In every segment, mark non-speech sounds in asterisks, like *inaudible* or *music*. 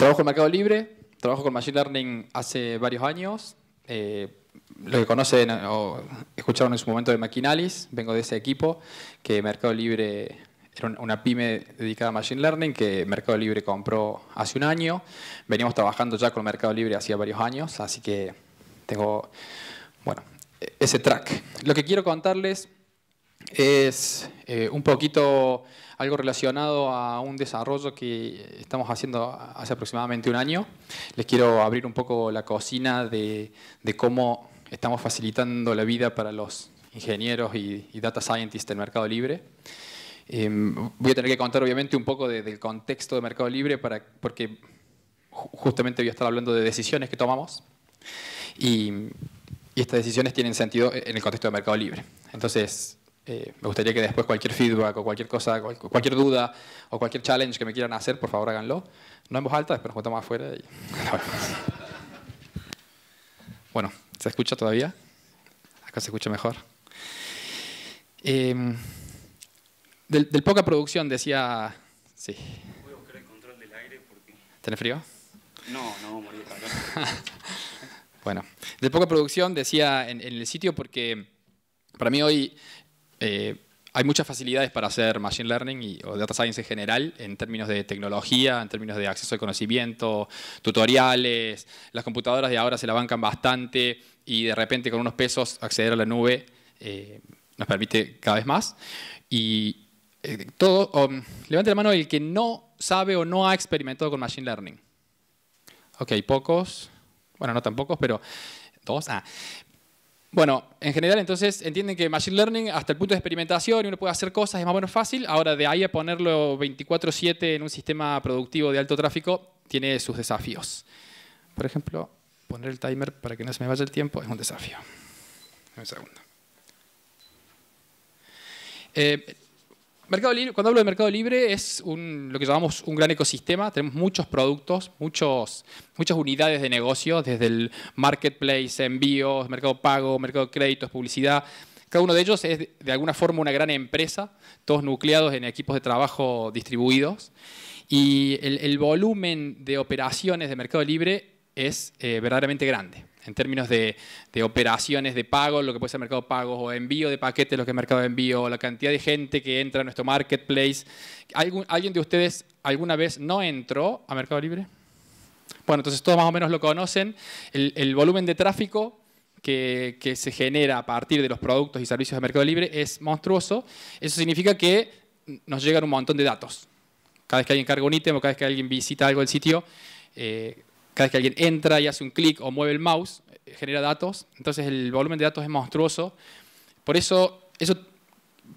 Trabajo en Mercado Libre, trabajo con Machine Learning hace varios años. Eh, lo que conocen o escucharon en su momento de Maquinalis, vengo de ese equipo, que Mercado Libre era una pyme dedicada a Machine Learning que Mercado Libre compró hace un año. Veníamos trabajando ya con Mercado Libre hacía varios años, así que tengo, bueno, e-, ese track. Lo que quiero contarles es eh, un poquito algo relacionado a un desarrollo que estamos haciendo hace aproximadamente un año. Les quiero abrir un poco la cocina de, cómo estamos facilitando la vida para los ingenieros y, data scientists del mercado libre. Em, voy a tener que contar obviamente un poco del contexto de mercado libre para, porque justamente voy a estar hablando de decisiones que tomamos y, y estas decisiones tienen sentido en el contexto de mercado libre. Entonces, eh, me gustaría que después cualquier feedback o cualquier cosa, cualquier duda o cualquier challenge que me quieran hacer, por favor háganlo. No en voz alta, después nos juntamos afuera *laughs* bueno, ¿se escucha todavía? Acá se escucha mejor. Em, del, poca producción decía... Sí. Voy control del aire porque... ¿Tenés frío? No, no, morí *laughs* Bueno, del poca producción decía en el sitio porque para mí hoy eh, hay muchas facilidades para hacer Machine Learning y, o Data Science en general, en términos de tecnología, en términos de acceso al conocimiento, tutoriales, las computadoras de ahora se la bancan bastante y de repente con unos pesos acceder a la nube eh, nos permite cada vez más. Y eh, todo, oh, levante la mano el que no sabe o no ha experimentado con Machine Learning. Ok, pocos, bueno, no tan pocos, pero todos, Ah, bueno, en general entonces entienden que Machine Learning hasta el punto de experimentación y uno puede hacer cosas es más o menos fácil. Ahora de ahí a ponerlo 24/7 en un sistema productivo de alto tráfico tiene sus desafíos. Por ejemplo, poner el timer para que no se me vaya el tiempo es un desafío. Un segundo. Eh, cuando hablo de Mercado Libre es lo que llamamos un gran ecosistema. Tenemos muchos productos, muchos, muchas unidades de negocio, desde el marketplace, envíos, mercado pago, mercado de créditos, publicidad. Cada uno de ellos es de alguna forma una gran empresa, todos nucleados en equipos de trabajo distribuidos. Y el, volumen de operaciones de Mercado Libre es eh, verdaderamente grande en términos de, operaciones de pago, lo que puede ser mercado de pagos, o envío de paquetes, lo que es mercado de envío, la cantidad de gente que entra a nuestro marketplace. ¿Alguien de ustedes alguna vez no entró a Mercado Libre? Bueno, entonces todos más o menos lo conocen. El, volumen de tráfico que, se genera a partir de los productos y servicios de Mercado Libre es monstruoso. Eso significa que nos llegan un montón de datos. Cada vez que alguien carga un ítem o cada vez que alguien visita algo del sitio, eh, cada vez que alguien entra y hace un clic o mueve el mouse, eh, genera datos. Entonces el volumen de datos es monstruoso. Por eso, eso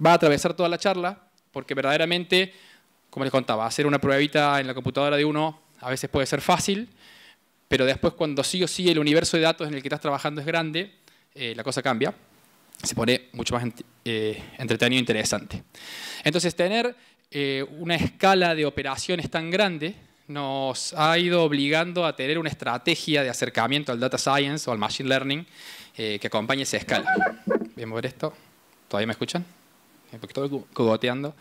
va a atravesar toda la charla, porque verdaderamente, como les contaba, hacer una pruebita en la computadora de uno a veces puede ser fácil, pero después cuando sí o sí el universo de datos en el que estás trabajando es grande, eh, la cosa cambia. Se pone mucho más eh, entretenido e interesante. Entonces, tener una escala de operaciones tan grande nos ha ido obligando a tener una estrategia de acercamiento al data science o al machine learning eh, que acompañe esa escala. Voy a mover esto. ¿Todavía me escuchan? Un poquito cogoteando.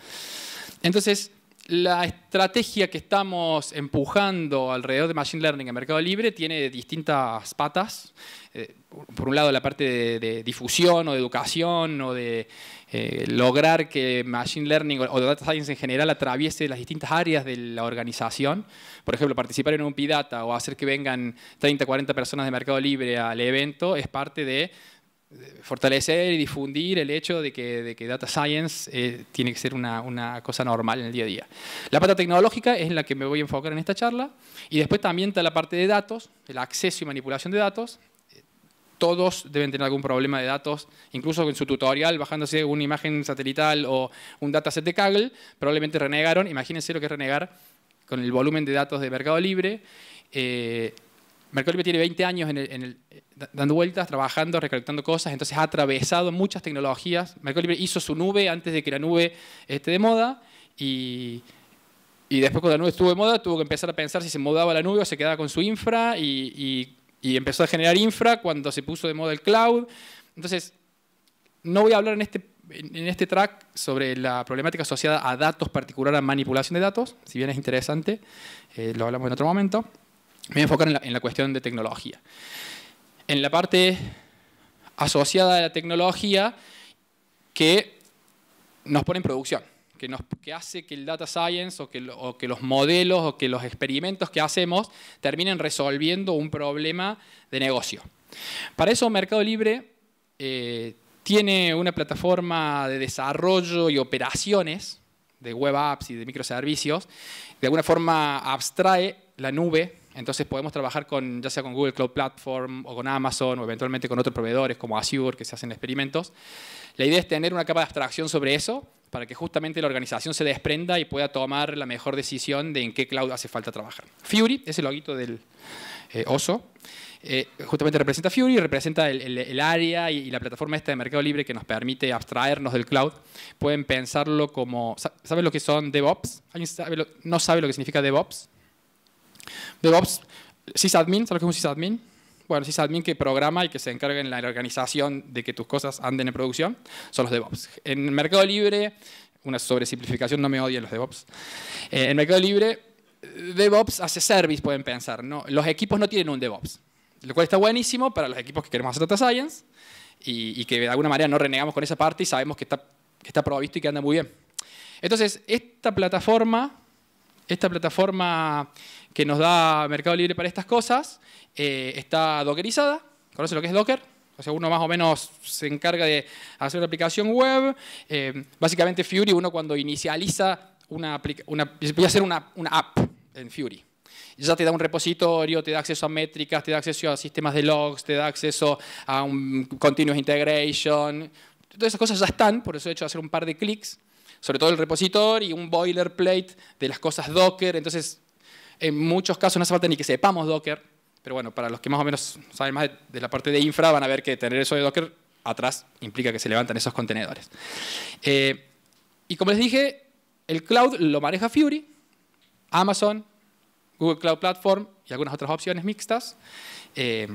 Entonces, la estrategia que estamos empujando alrededor de Machine Learning en Mercado Libre tiene distintas patas. Eh, por un lado, la parte de, difusión o de educación o de eh, lograr que Machine Learning o, Data Science en general atraviese las distintas áreas de la organización. Por ejemplo, participar en un PIDATA o hacer que vengan 30, 40 personas de Mercado Libre al evento es parte de fortalecer y difundir el hecho de que, de que data science eh, tiene que ser una, cosa normal en el día a día. La pata tecnológica es en la que me voy a enfocar en esta charla y después también está la parte de datos, el acceso y manipulación de datos. Todos deben tener algún problema de datos, incluso en su tutorial, bajándose una imagen satelital o un dataset de Kaggle, probablemente renegaron, imagínense lo que es renegar con el volumen de datos de Mercado Libre. Eh, Mercado tiene 20 años en eh, dando vueltas, trabajando, recolectando cosas, entonces ha atravesado muchas tecnologías. Mercado hizo su nube antes de que la nube esté de moda y, y después cuando la nube estuvo de moda tuvo que empezar a pensar si se mudaba la nube o se quedaba con su infra y, y, empezó a generar infra cuando se puso de moda el cloud. Entonces, no voy a hablar en este en este track sobre la problemática asociada a datos, particular a manipulación de datos, si bien es interesante, eh, lo hablamos en otro momento me voy a enfocar en la, cuestión de tecnología. En la parte asociada a la tecnología que nos pone en producción, que, nos, que hace que el data science o que, que, los modelos o que los experimentos que hacemos terminen resolviendo un problema de negocio. Para eso Mercado Libre eh, tiene una plataforma de desarrollo y operaciones de web apps y de microservicios, de alguna forma abstrae la nube entonces podemos trabajar con, ya sea con Google Cloud Platform o con Amazon o eventualmente con otros proveedores como Azure que se hacen experimentos. La idea es tener una capa de abstracción sobre eso para que justamente la organización se desprenda y pueda tomar la mejor decisión de en qué cloud hace falta trabajar. Fury es el loguito del eh, oso. Eh, justamente representa Fury, representa el, área y, la plataforma esta de Mercado Libre que nos permite abstraernos del cloud. Pueden pensarlo como, ¿saben lo que son DevOps? ¿Alguien no sabe lo que significa DevOps? DevOps, sysadmin, ¿sabes lo que es un sysadmin? Bueno, sysadmin que programa y que se encarga en la organización de que tus cosas anden en producción, son los DevOps. En el Mercado Libre, una sobresimplificación, no me odien los DevOps. Eh, en Mercado Libre, DevOps hace service, pueden pensar. ¿no? Los equipos no tienen un DevOps, lo cual está buenísimo para los equipos que queremos hacer data science y, que de alguna manera no renegamos con esa parte y sabemos que está, que está provisto y que anda muy bien. Entonces, esta plataforma, esta plataforma que nos da Mercado Libre para estas cosas, eh, está dockerizada. ¿Conoce lo que es Docker? O sea, uno más o menos se encarga de hacer una aplicación web. Eh, básicamente Fury, uno cuando inicializa una aplicación, voy a hacer una, una app en Fury ya te da un repositorio, te da acceso a métricas, te da acceso a sistemas de logs, te da acceso a un continuous integration. Todas esas cosas ya están, por eso he hecho hacer un par de clics, sobre todo el repositorio y un boilerplate de las cosas Docker. Entonces, en muchos casos no hace falta ni que sepamos Docker, pero bueno, para los que más o menos saben más de, la parte de infra, van a ver que tener eso de Docker atrás implica que se levantan esos contenedores. Eh, y como les dije, el cloud lo maneja Fury, Amazon, Google Cloud Platform y algunas otras opciones mixtas. Eh,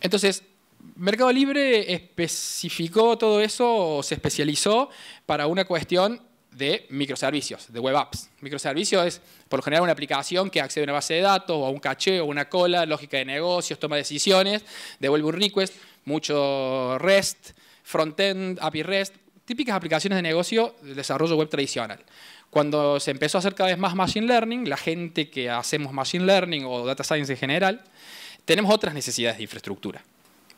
entonces, Mercado Libre especificó todo eso o se especializó para una cuestión de microservicios, de web apps. Microservicio es, por lo general, una aplicación que accede a una base de datos o a un caché o una cola, lógica de negocios, toma decisiones, devuelve un request, mucho REST, frontend, API REST, típicas aplicaciones de negocio de desarrollo web tradicional. Cuando se empezó a hacer cada vez más Machine Learning, la gente que hacemos Machine Learning o Data Science en general, tenemos otras necesidades de infraestructura.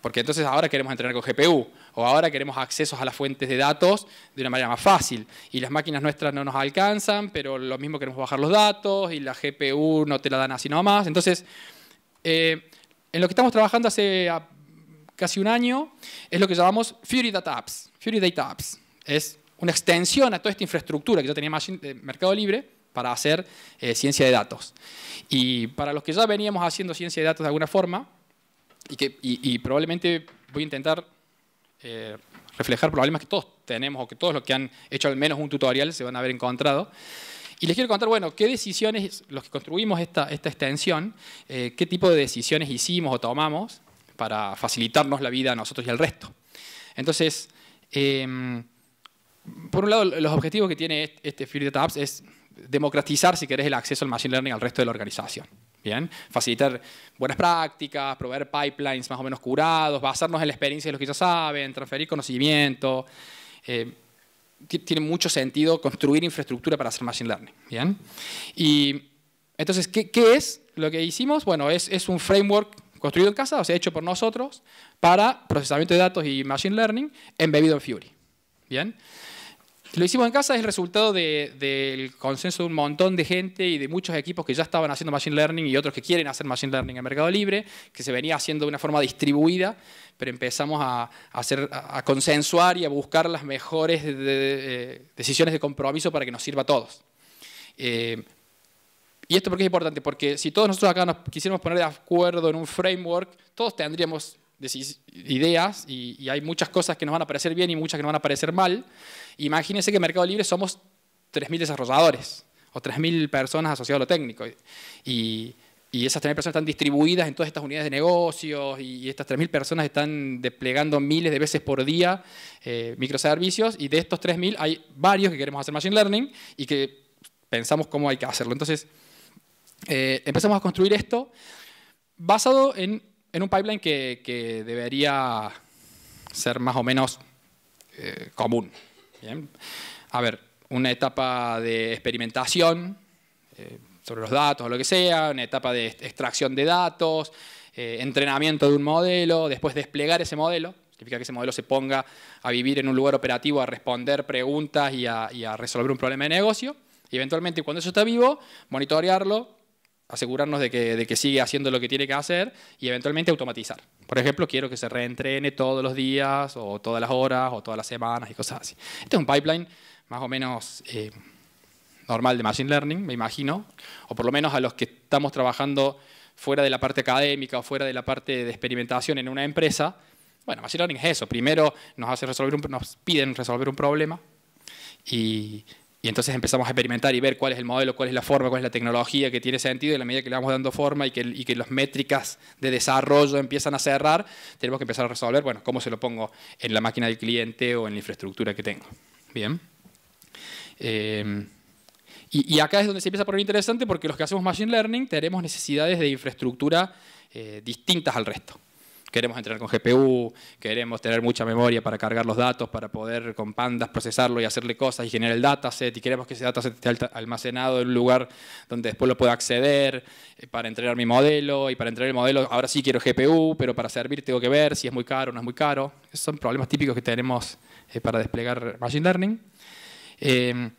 Porque entonces ahora queremos entrenar con GPU, o ahora queremos accesos a las fuentes de datos de una manera más fácil. Y las máquinas nuestras no nos alcanzan, pero lo mismo queremos bajar los datos y la GPU no te la dan así nomás. Entonces, eh, en lo que estamos trabajando hace ah, casi un año es lo que llamamos Fury Data Apps. Fury Data Apps es una extensión a toda esta infraestructura que ya tenía eh, Mercado Libre, para hacer eh, ciencia de datos. Y para los que ya veníamos haciendo ciencia de datos de alguna forma, y, que, y probablemente voy a intentar eh, reflejar problemas que todos tenemos o que todos los que han hecho al menos un tutorial se van a haber encontrado. Y les quiero contar, bueno, qué decisiones, los que construimos esta, extensión, eh, qué tipo de decisiones hicimos o tomamos para facilitarnos la vida a nosotros y al resto. Entonces, em, por un lado, los objetivos que tiene este Field Apps es democratizar, si querés, el acceso al Machine Learning al resto de la organización. Bien, facilitar buenas prácticas, proveer pipelines más o menos curados, basarnos en la experiencia de los que ya saben, transferir conocimiento. Eh, tiene mucho sentido construir infraestructura para hacer machine learning. Bien, y entonces, ¿qué, es lo que hicimos? Bueno, es, un framework construido en casa, o sea, hecho por nosotros, para procesamiento de datos y machine learning embebido en Fury. Bien. Lo hicimos en casa es el resultado del consenso de un montón de gente y de muchos equipos que ya estaban haciendo Machine Learning y otros que quieren hacer Machine Learning en Mercado Libre, que se venía haciendo de una forma distribuida, pero empezamos a, hacer, a consensuar y a buscar las mejores eh, decisiones de compromiso para que nos sirva a todos. Eh, y esto porque es importante, porque si todos nosotros acá nos quisiéramos poner de acuerdo en un framework, todos tendríamos ideas y, hay muchas cosas que nos van a parecer bien y muchas que nos van a parecer mal. Imagínense que en Mercado Libre somos 3.000 desarrolladores o 3.000 personas asociadas a lo técnico. Y, esas 3.000 personas están distribuidas en todas estas unidades de negocios y, estas 3.000 personas están desplegando miles de veces por día eh, microservicios y de estos 3.000 hay varios que queremos hacer Machine Learning y que pensamos cómo hay que hacerlo. Entonces, eh, empezamos a construir esto basado en en un pipeline que, debería ser más o menos eh, común. A ver, una etapa de experimentación eh, sobre los datos o lo que sea, una etapa de extracción de datos, eh, entrenamiento de un modelo, después desplegar ese modelo, significa que ese modelo se ponga a vivir en un lugar operativo, a responder preguntas y y a resolver un problema de negocio. Y eventualmente cuando eso está vivo, monitorearlo, asegurarnos de que, de que sigue haciendo lo que tiene que hacer y eventualmente automatizar. Por ejemplo, quiero que se reentrene todos los días o todas las horas o todas las semanas y cosas así. Este es un pipeline más o menos eh, normal de Machine Learning, me imagino, o por lo menos a los que estamos trabajando fuera de la parte académica o fuera de la parte de experimentación en una empresa. Bueno, Machine Learning es eso. Primero nos, hace resolver un, nos piden resolver un problema y y entonces empezamos a experimentar y ver cuál es el modelo, cuál es la forma, cuál es la tecnología que tiene sentido. Y a la medida que le vamos dando forma y que, las métricas de desarrollo empiezan a cerrar, tenemos que empezar a resolver, bueno, cómo se lo pongo en la máquina del cliente o en la infraestructura que tengo. Bien. Em, y, acá es donde se empieza a poner interesante porque los que hacemos Machine Learning tenemos necesidades de infraestructura eh, distintas al resto queremos entrenar con GPU, queremos tener mucha memoria para cargar los datos, para poder con pandas procesarlo y hacerle cosas y generar el dataset, y queremos que ese dataset esté almacenado en un lugar donde después lo pueda acceder eh, para entrenar mi modelo, y para entrenar el modelo ahora sí quiero GPU, pero para servir tengo que ver si es muy caro o no es muy caro. Esos son problemas típicos que tenemos eh, para desplegar Machine Learning. Em,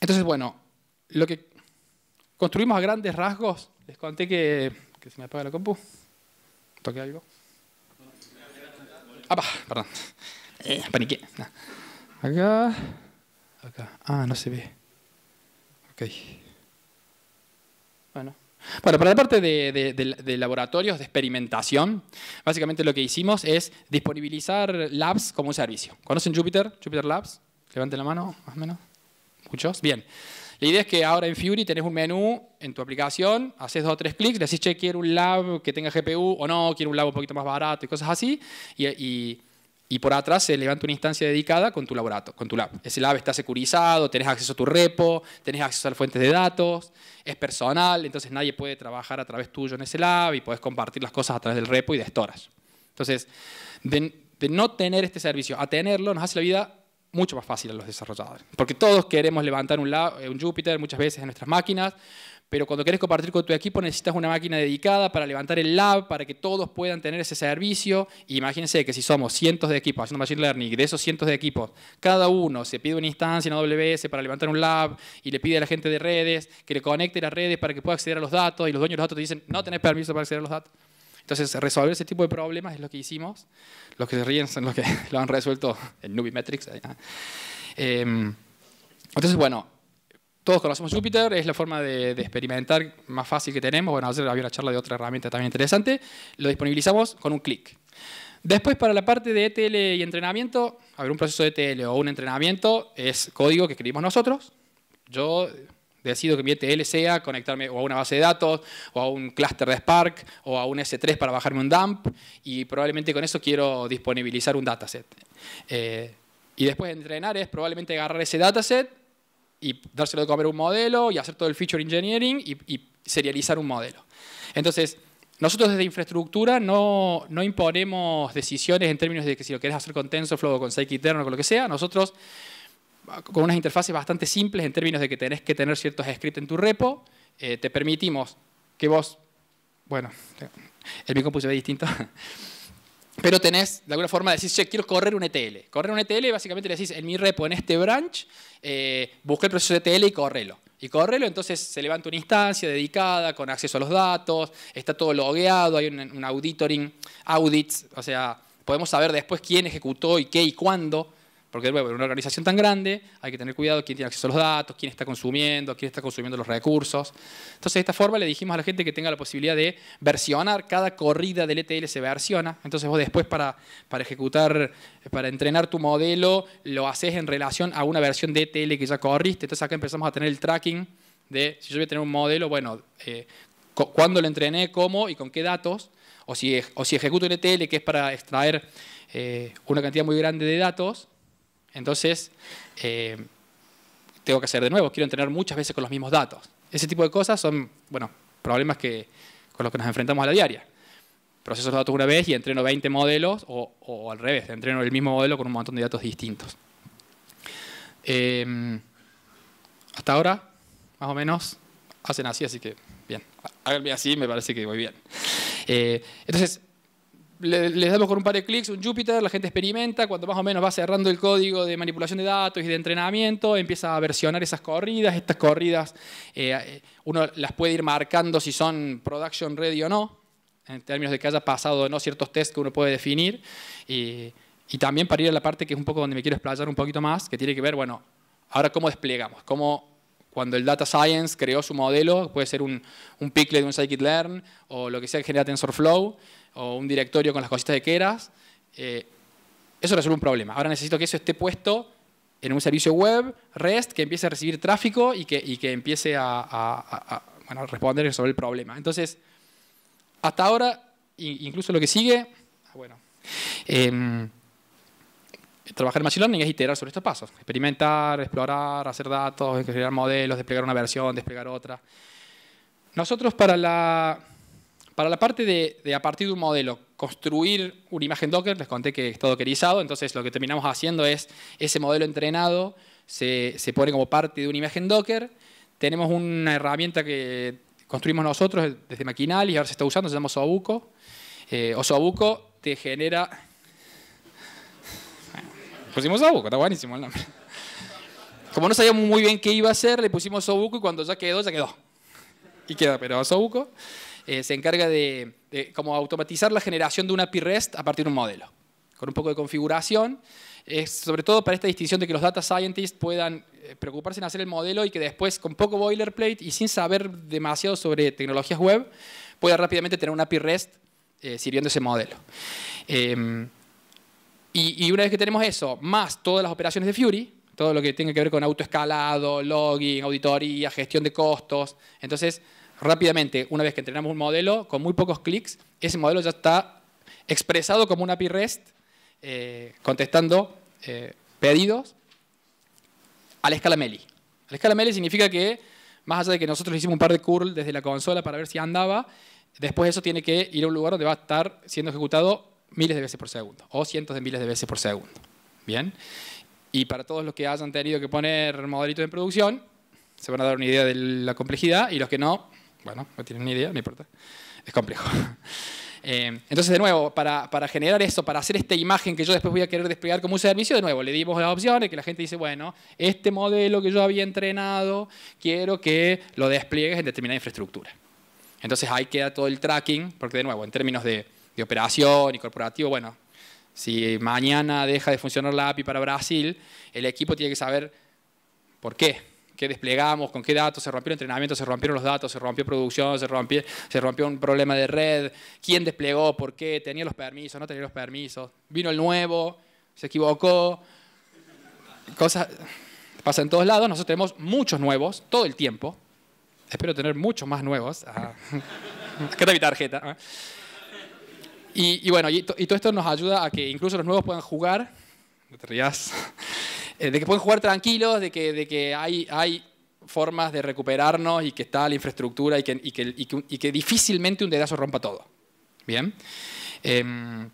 entonces, bueno, lo que construimos a grandes rasgos, les conté que, que se me apaga la compu, toqué algo. Ah, perdón. Eh, paniqué. Acá. Acá. Ah, no se ve. Bueno. para la parte de, laboratorios de experimentación, básicamente lo que hicimos es disponibilizar labs como un servicio. ¿Conocen Jupyter? ¿Jupyter Labs? Levanten la mano, más o menos. ¿Muchos? Bien. La idea es que ahora en Fury tenés un menú en tu aplicación, haces dos o tres clics, le decís, che, quiero un lab que tenga GPU o no, quiero un lab un poquito más barato y cosas así. Y, por atrás se levanta una instancia dedicada con tu laboratorio, con tu lab. Ese lab está securizado, tenés acceso a tu repo, tenés acceso a las fuentes de datos, es personal, entonces nadie puede trabajar a través tuyo en ese lab y podés compartir las cosas a través del repo y de storage. Entonces, de no tener este servicio a tenerlo nos hace la vida mucho más fácil a los desarrolladores. Porque todos queremos levantar un, eh, un Jupyter muchas veces en nuestras máquinas, pero cuando quieres compartir con tu equipo necesitas una máquina dedicada para levantar el lab, para que todos puedan tener ese servicio. imagínense que si somos cientos de equipos haciendo Machine Learning, de esos cientos de equipos, cada uno se pide una instancia en AWS para levantar un lab y le pide a la gente de redes que le conecte las redes para que pueda acceder a los datos y los dueños de los datos te dicen, no tenés permiso para acceder a los datos. Entonces, resolver ese tipo de problemas es lo que hicimos. Los que se ríen son los que *laughs* lo han resuelto en Nubimetrics. Ah. Em, entonces, bueno, todos conocemos Jupyter, es la forma de, de, experimentar más fácil que tenemos. Bueno, ayer había una charla de otra herramienta también interesante. Lo disponibilizamos con un clic. Después, para la parte de ETL y entrenamiento, haber un proceso de ETL o un entrenamiento es código que escribimos nosotros. Yo Decido que mi ETL sea conectarme o a una base de datos, o a un clúster de Spark, o a un S3 para bajarme un dump, y probablemente con eso quiero disponibilizar un dataset. Eh, y después de entrenar es probablemente agarrar ese dataset y dárselo de comer un modelo y hacer todo el feature engineering y, serializar un modelo. Entonces, nosotros desde infraestructura no, no, imponemos decisiones en términos de que si lo querés hacer con TensorFlow o con Scikit-Learn o con lo que sea, nosotros con unas interfaces bastante simples en términos de que tenés que tener ciertos scripts en tu repo. Eh, te permitimos que vos, bueno, el micro se ve distinto, *laughs* pero tenés de alguna forma decir, che, quiero correr un ETL. Correr un ETL básicamente le decís, en mi repo, en este branch, eh, busca el proceso de ETL y correlo. Y correlo, entonces se levanta una instancia dedicada con acceso a los datos, está todo logueado, hay un, un auditoring, audits, o sea, podemos saber después quién ejecutó y qué y cuándo. Porque de nuevo, en una organización tan grande hay que tener cuidado quién tiene acceso a los datos, quién está consumiendo, quién está consumiendo los recursos. Entonces, de esta forma le dijimos a la gente que tenga la posibilidad de versionar. Cada corrida del ETL se versiona. Entonces, vos después para, ejecutar, eh, para entrenar tu modelo, lo haces en relación a una versión de ETL que ya corriste. Entonces, acá empezamos a tener el tracking de si yo voy a tener un modelo, bueno, eh, cuándo lo entrené, cómo y con qué datos. O si, o si ejecuto el ETL que es para extraer eh, una cantidad muy grande de datos entonces, eh, tengo que hacer de nuevo, quiero entrenar muchas veces con los mismos datos. Ese tipo de cosas son, bueno, problemas que, con los que nos enfrentamos a la diaria. Proceso los datos una vez y entreno 20 modelos, o, al revés, entreno el mismo modelo con un montón de datos distintos. Em, hasta ahora, más o menos, hacen así, así que bien. Háganme así, me parece que voy bien. Eh, entonces, les damos con un par de clics un Jupyter, la gente experimenta, cuando más o menos va cerrando el código de manipulación de datos y de entrenamiento, empieza a versionar esas corridas, estas corridas eh, uno las puede ir marcando si son production ready o no, en términos de que haya pasado no ciertos tests que uno puede definir, y, también para ir a la parte que es un poco donde me quiero explayar un poquito más, que tiene que ver, bueno, ahora cómo desplegamos, cómo cuando el Data Science creó su modelo, puede ser un, un de un Scikit-Learn o lo que sea que genera TensorFlow, o un directorio con las cositas de queras, eh, eso resuelve un problema. Ahora necesito que eso esté puesto en un servicio web, REST, que empiece a recibir tráfico y que, que empiece a, responder y resolver el problema. Entonces, hasta ahora, incluso lo que sigue, ah, bueno, em, trabajar en Machine Learning es iterar sobre estos pasos. Experimentar, explorar, hacer datos, crear modelos, desplegar una versión, desplegar otra. Nosotros para la para la parte de, a partir de un modelo, construir una imagen Docker, les conté que está dockerizado, entonces lo que terminamos haciendo es ese modelo entrenado se, se pone como parte de una imagen Docker. Tenemos una herramienta que construimos nosotros desde maquinal y ahora se está usando, se llama Sobuco. Eh, Osobuco te genera... pusimos Sobuco, está buenísimo el nombre. Como no sabíamos muy bien qué iba a hacer, le pusimos Sobuco y cuando ya quedó, ya quedó. Y queda, pero Sobuco. Eh, se encarga de, como automatizar la generación de una API REST a partir de un modelo, con un poco de configuración. sobre todo para esta distinción de que los data scientists puedan eh, preocuparse en hacer el modelo y que después, con poco boilerplate y sin saber demasiado sobre tecnologías web, pueda rápidamente tener una API REST eh, sirviendo ese modelo. Em, y, una vez que tenemos eso, más todas las operaciones de Fury, todo lo que tenga que ver con autoescalado, logging, auditoría, gestión de costos, entonces rápidamente, una vez que entrenamos un modelo, con muy pocos clics, ese modelo ya está expresado como un API REST, eh, contestando eh, pedidos a la escala MELI. La escala MELI significa que, más allá de que nosotros hicimos un par de curl desde la consola para ver si andaba, después eso tiene que ir a un lugar donde va a estar siendo ejecutado miles de veces por segundo, o cientos de miles de veces por segundo. ¿Bien? Y para todos los que hayan tenido que poner modelitos en producción, se van a dar una idea de la complejidad y los que no, bueno, no tienen ni idea, no importa. Es complejo. *laughs* Eh, entonces, de nuevo, para, generar esto, para hacer esta imagen que yo después voy a querer desplegar como un servicio, de nuevo, le dimos las opciones que la gente dice, bueno, este modelo que yo había entrenado, quiero que lo despliegues en determinada infraestructura. Entonces ahí queda todo el tracking, porque de nuevo, en términos de, de operación y corporativo, bueno, si mañana deja de funcionar la API para Brasil, el equipo tiene que saber por qué qué desplegamos, con qué datos, se rompió el entrenamiento, se rompieron los datos, se rompió producción, se rompió, se rompió un problema de red, quién desplegó, por qué, tenía los permisos, no tenía los permisos, vino el nuevo, se equivocó, cosas pasa en todos lados, nosotros tenemos muchos nuevos todo el tiempo, espero tener muchos más nuevos, acá ah, *laughs* mi tarjeta. Ah. Y, bueno, y, todo esto nos ayuda a que incluso los nuevos puedan jugar, eh, de que pueden jugar tranquilos, de que, de que hay, hay formas de recuperarnos y que está la infraestructura y que, difícilmente un dedazo rompa todo. Bien. Em,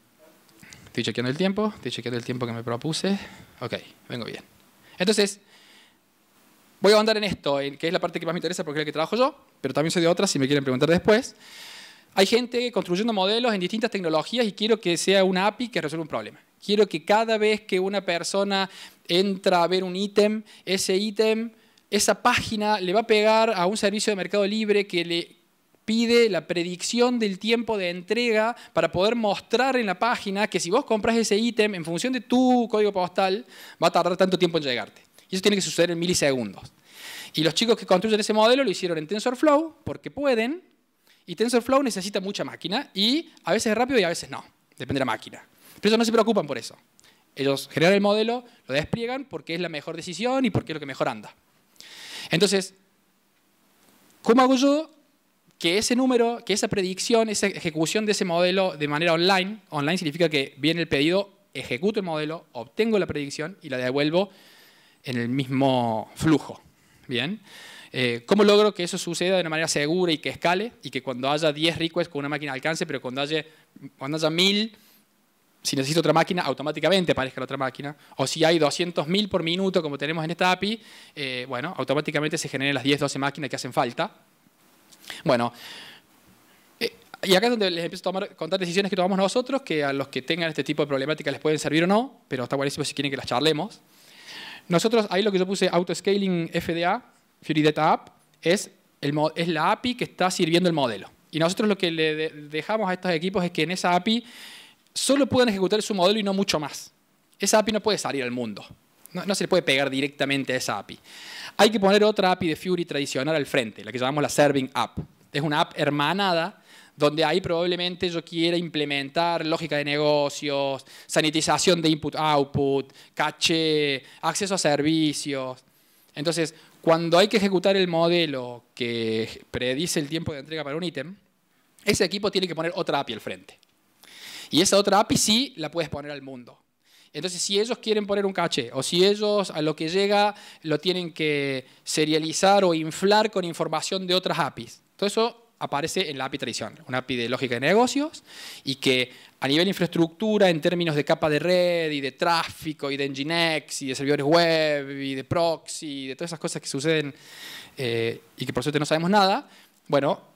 estoy chequeando el tiempo, estoy chequeando el tiempo que me propuse. Ok, vengo bien. Entonces, voy a andar en esto, que es la parte que más me interesa porque es la que trabajo yo, pero también soy de otras si me quieren preguntar después. Hay gente construyendo modelos en distintas tecnologías y quiero que sea una API que resuelva un problema. Quiero que cada vez que una persona entra a ver un ítem, ese ítem, esa página le va a pegar a un servicio de mercado libre que le pide la predicción del tiempo de entrega para poder mostrar en la página que si vos compras ese ítem, en función de tu código postal, va a tardar tanto tiempo en llegarte. Y eso tiene que suceder en milisegundos. Y los chicos que construyen ese modelo lo hicieron en TensorFlow porque pueden, y TensorFlow necesita mucha máquina, y a veces es rápido y a veces no, depende de la máquina. Pero ellos no se preocupan por eso. Ellos generan el modelo, lo despliegan porque es la mejor decisión y porque es lo que mejor anda. Entonces, ¿cómo hago yo que ese número, que esa predicción, esa ejecución de ese modelo de manera online, online significa que viene el pedido, ejecuto el modelo, obtengo la predicción y la devuelvo en el mismo flujo. ¿Bien? Eh, ¿Cómo logro que eso suceda de una manera segura y que escale y que cuando haya 10 requests con una máquina alcance, pero cuando haya, cuando haya 1000 si necesito otra máquina, automáticamente aparezca la otra máquina. O si hay 200.000 por minuto, como tenemos en esta API, eh, bueno, automáticamente se generan las 10, 12 máquinas que hacen falta. Bueno, eh, y acá es donde les empiezo a contar decisiones que tomamos nosotros, que a los que tengan este tipo de problemáticas les pueden servir o no, pero está buenísimo si quieren que las charlemos. Nosotros, ahí lo que yo puse, Auto Scaling FDA, Fury Data App, es, el, es la API que está sirviendo el modelo. Y nosotros lo que le dejamos a estos equipos es que en esa API solo pueden ejecutar su modelo y no mucho más. Esa API no puede salir al mundo. No, se le puede pegar directamente a esa API. Hay que poner otra API de Fury tradicional al frente, la que llamamos la Serving App. Es una app hermanada donde ahí probablemente yo quiera implementar lógica de negocios, sanitización de input-output, caché, acceso a servicios. Entonces, cuando hay que ejecutar el modelo que predice el tiempo de entrega para un ítem, ese equipo tiene que poner otra API al frente. Y esa otra API sí la puedes poner al mundo. Entonces, si ellos quieren poner un caché o si ellos a lo que llega lo tienen que serializar o inflar con información de otras APIs, todo eso aparece en la API tradicional, una API de lógica de negocios y que a nivel infraestructura, en términos de capa de red y de tráfico y de Nginx y de servidores web y de proxy y de todas esas cosas que suceden eh, y que por suerte no sabemos nada, bueno,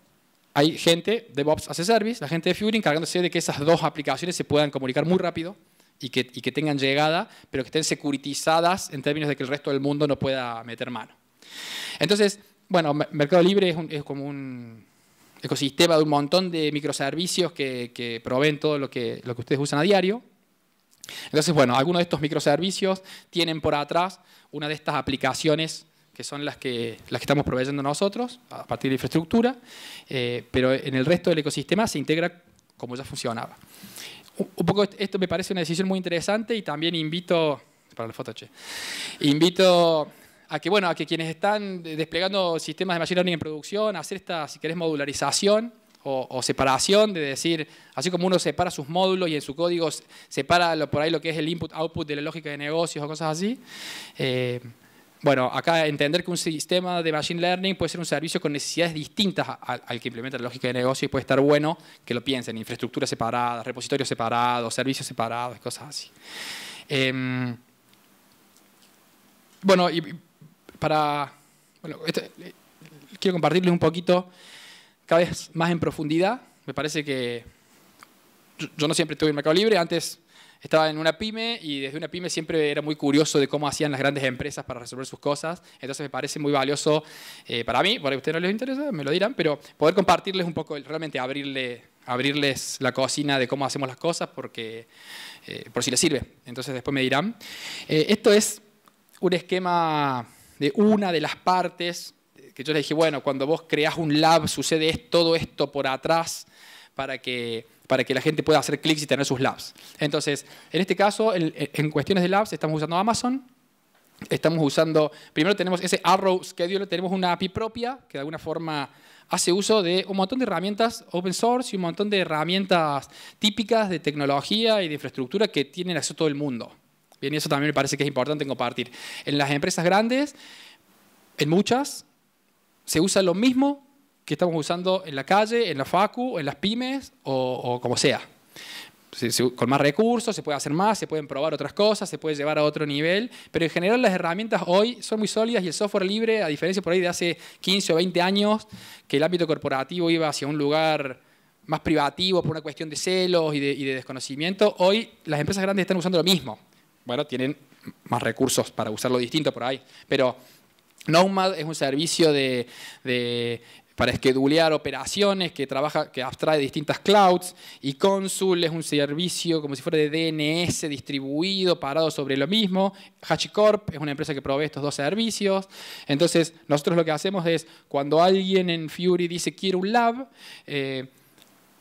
hay gente, de DevOps hace service, la gente de Fury encargándose de que esas dos aplicaciones se puedan comunicar muy rápido y que, tengan llegada, pero que estén securitizadas en términos de que el resto del mundo no pueda meter mano. Entonces, bueno, Mercado Libre es, como un ecosistema de un montón de microservicios que, proveen todo lo que, lo que ustedes usan a diario. Entonces, bueno, algunos de estos microservicios tienen por atrás una de estas aplicaciones son las que, las que estamos proveyendo nosotros a partir de infraestructura, eh, pero en el resto del ecosistema se integra como ya funcionaba. Un poco esto me parece una decisión muy interesante y también invito, para la foto, invito a que, bueno, a que quienes están desplegando sistemas de machine learning en producción, hacer esta, si querés, modularización o, separación, de decir, así como uno separa sus módulos y en su código separa lo, por ahí lo que es el input-output de la lógica de negocios o cosas así, eh, bueno, acá entender que un sistema de Machine Learning puede ser un servicio con necesidades distintas al, que implementa la lógica de negocio y puede estar bueno que lo piensen, infraestructuras separadas, repositorios separados, servicios separados, cosas así. Em, bueno, para... Bueno, este, quiero compartirles un poquito cada vez más en profundidad. Me parece que yo no siempre estuve en Mercado Libre, antes estaba en una pyme y desde una pyme siempre era muy curioso de cómo hacían las grandes empresas para resolver sus cosas. Entonces me parece muy valioso eh, para mí, por a ustedes no les interesa, me lo dirán, pero poder compartirles un poco, realmente abrirle, abrirles la cocina de cómo hacemos las cosas porque, eh, por si les sirve. Entonces después me dirán. Eh, esto es un esquema de una de las partes que yo les dije, bueno, cuando vos creas un lab sucede todo esto por atrás para que para que la gente pueda hacer clics y tener sus labs. Entonces, en este caso, en, cuestiones de labs, estamos usando Amazon, estamos usando, primero tenemos ese Arrow Scheduler, tenemos una API propia que de alguna forma hace uso de un montón de herramientas open source y un montón de herramientas típicas de tecnología y de infraestructura que tienen acceso todo el mundo. Bien, eso también me parece que es importante compartir. En las empresas grandes, en muchas, se usa lo mismo estamos usando en la calle, en la facu, en las pymes o, como sea. con más recursos, se puede hacer más, se pueden probar otras cosas, se puede llevar a otro nivel, pero en general las herramientas hoy son muy sólidas y el software libre, a diferencia por ahí de hace 15 o 20 años, que el ámbito corporativo iba hacia un lugar más privativo por una cuestión de celos y de, desconocimiento, hoy las empresas grandes están usando lo mismo. Bueno, tienen más recursos para usarlo distinto por ahí, pero Nomad es un servicio de para esquedulear operaciones, que trabaja, que abstrae distintas clouds, y Consul es un servicio como si fuera de DNS distribuido, parado sobre lo mismo. HashiCorp es una empresa que provee estos dos servicios. Entonces, nosotros lo que hacemos es, cuando alguien en Fury dice quiero un lab, eh,